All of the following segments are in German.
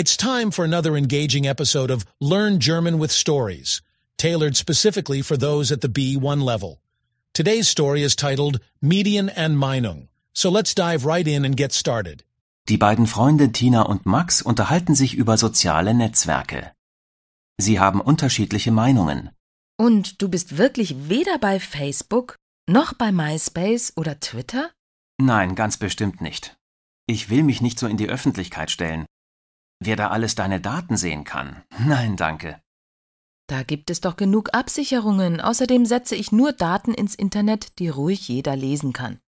It's time for another engaging episode of Learn German with Stories, tailored specifically for those at the B1 level. Today's story is titled Median and Meinung, so let's dive right in and get started. Die beiden Freunde Tina und Max unterhalten sich über soziale Netzwerke. Sie haben unterschiedliche Meinungen. Und du bist wirklich weder bei Facebook noch bei MySpace oder Twitter? Nein, ganz bestimmt nicht. Ich will mich nicht so in die Öffentlichkeit stellen wer da alles deine Daten sehen kann. Nein, danke. Da gibt es doch genug Absicherungen. Außerdem setze ich nur Daten ins Internet, die ruhig jeder lesen kann.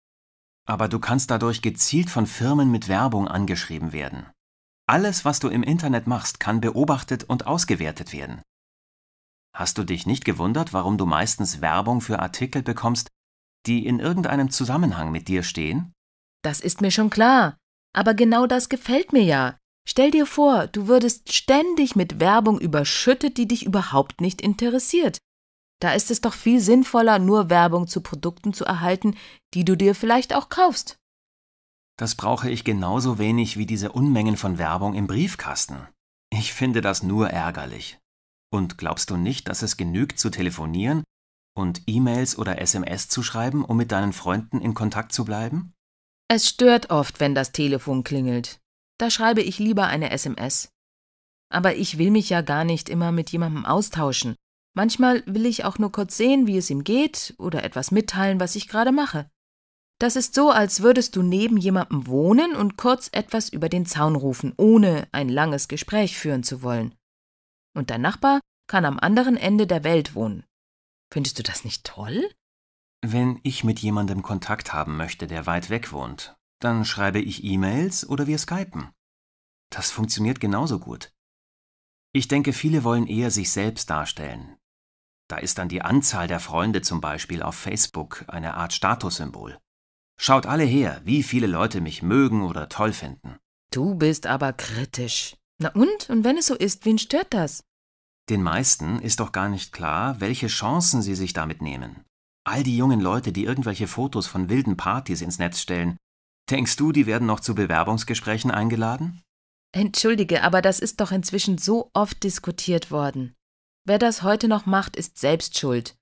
Aber du kannst dadurch gezielt von Firmen mit Werbung angeschrieben werden. Alles, was du im Internet machst, kann beobachtet und ausgewertet werden. Hast du dich nicht gewundert, warum du meistens Werbung für Artikel bekommst, die in irgendeinem Zusammenhang mit dir stehen? Das ist mir schon klar. Aber genau das gefällt mir ja. Stell dir vor, du würdest ständig mit Werbung überschüttet, die dich überhaupt nicht interessiert. Da ist es doch viel sinnvoller, nur Werbung zu Produkten zu erhalten, die du dir vielleicht auch kaufst. Das brauche ich genauso wenig wie diese Unmengen von Werbung im Briefkasten. Ich finde das nur ärgerlich. Und glaubst du nicht, dass es genügt zu telefonieren und E-Mails oder SMS zu schreiben, um mit deinen Freunden in Kontakt zu bleiben? Es stört oft, wenn das Telefon klingelt. Da schreibe ich lieber eine SMS. Aber ich will mich ja gar nicht immer mit jemandem austauschen. Manchmal will ich auch nur kurz sehen, wie es ihm geht oder etwas mitteilen, was ich gerade mache. Das ist so, als würdest du neben jemandem wohnen und kurz etwas über den Zaun rufen, ohne ein langes Gespräch führen zu wollen. Und dein Nachbar kann am anderen Ende der Welt wohnen. Findest du das nicht toll? Wenn ich mit jemandem Kontakt haben möchte, der weit weg wohnt, dann schreibe ich E-Mails oder wir Skypen. Das funktioniert genauso gut. Ich denke, viele wollen eher sich selbst darstellen. Da ist dann die Anzahl der Freunde zum Beispiel auf Facebook eine Art Statussymbol. Schaut alle her, wie viele Leute mich mögen oder toll finden. Du bist aber kritisch. Na und? Und wenn es so ist, wen stört das? Den meisten ist doch gar nicht klar, welche Chancen sie sich damit nehmen. All die jungen Leute, die irgendwelche Fotos von wilden Partys ins Netz stellen Denkst du, die werden noch zu Bewerbungsgesprächen eingeladen? Entschuldige, aber das ist doch inzwischen so oft diskutiert worden. Wer das heute noch macht, ist selbst schuld.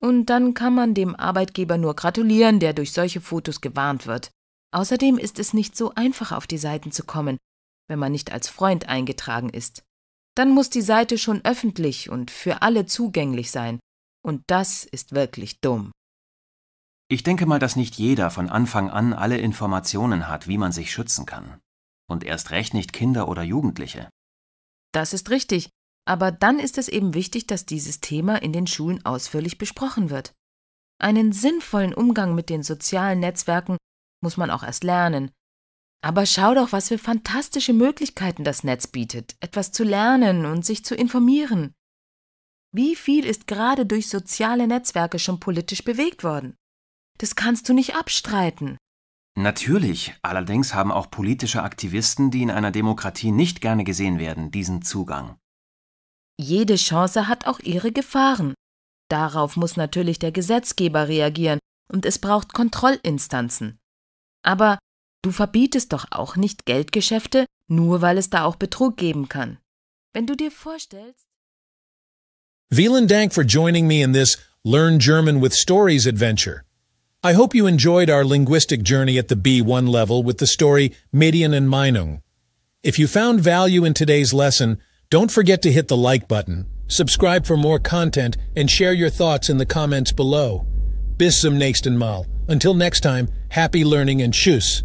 Und dann kann man dem Arbeitgeber nur gratulieren, der durch solche Fotos gewarnt wird. Außerdem ist es nicht so einfach, auf die Seiten zu kommen, wenn man nicht als Freund eingetragen ist. Dann muss die Seite schon öffentlich und für alle zugänglich sein. Und das ist wirklich dumm. Ich denke mal, dass nicht jeder von Anfang an alle Informationen hat, wie man sich schützen kann. Und erst recht nicht Kinder oder Jugendliche. Das ist richtig. Aber dann ist es eben wichtig, dass dieses Thema in den Schulen ausführlich besprochen wird. Einen sinnvollen Umgang mit den sozialen Netzwerken muss man auch erst lernen. Aber schau doch, was für fantastische Möglichkeiten das Netz bietet, etwas zu lernen und sich zu informieren. Wie viel ist gerade durch soziale Netzwerke schon politisch bewegt worden? Das kannst du nicht abstreiten. Natürlich, allerdings haben auch politische Aktivisten, die in einer Demokratie nicht gerne gesehen werden, diesen Zugang. Jede Chance hat auch ihre Gefahren. Darauf muss natürlich der Gesetzgeber reagieren und es braucht Kontrollinstanzen. Aber du verbietest doch auch nicht Geldgeschäfte, nur weil es da auch Betrug geben kann. Wenn du dir vorstellst. Vielen Dank for joining me in this Learn German with Stories adventure. I hope you enjoyed our linguistic journey at the B1 level with the story Midian and Meinung. If you found value in today's lesson, don't forget to hit the like button, subscribe for more content, and share your thoughts in the comments below. Bis zum nächsten Mal. Until next time, happy learning and tschüss.